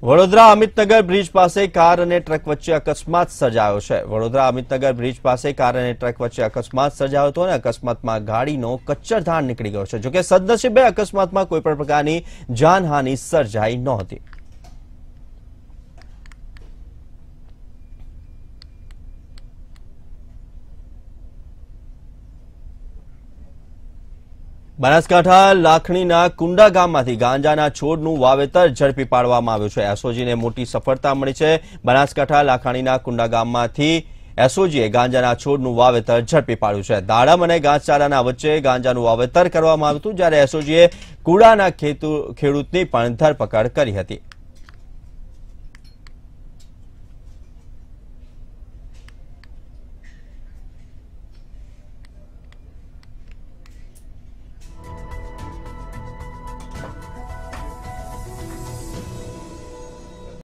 Vadodara Amitnagar bridge પાસે car અને truck વચ્ચે અકસ્માત સર્જાયો છે વડોદરા અમિતનગર બ્રિજ પાસે કાર અને ટ્રક વચ્ચે અકસ્માત સર્જાયો હતો અને અકસ્માતમાં ગાડીનો કચ્છર ધાર નીકળી ગયો છે જોકે સદનસીબે અકસ્માતમાં કોઈપણ પ્રકારની જાનહાની સર્જાઈ નહોતી બનાસકાંઠા લાખણીના કુંડા ગામમાંથી ગાંજાના છોડનું વાવેતર ઝડપી પાડવામાં આવ્યું છે એસઓજીને મોટી સફળતા મળી છે બનાસકાંઠા લાખણીના કુંડા ગામમાંથી એસઓજીએ ગાંજાના છોડનું વાવેતર ઝડપી પાડ્યું છે દાડમ અને ગાંસચારાના વચ્ચે ગાંજાનું વાવેતર કરવામાં આવ્યું હતું જ્યારે એસઓજીએ કુડાના ખેડૂતની પણ ધરપકડ કરી હતી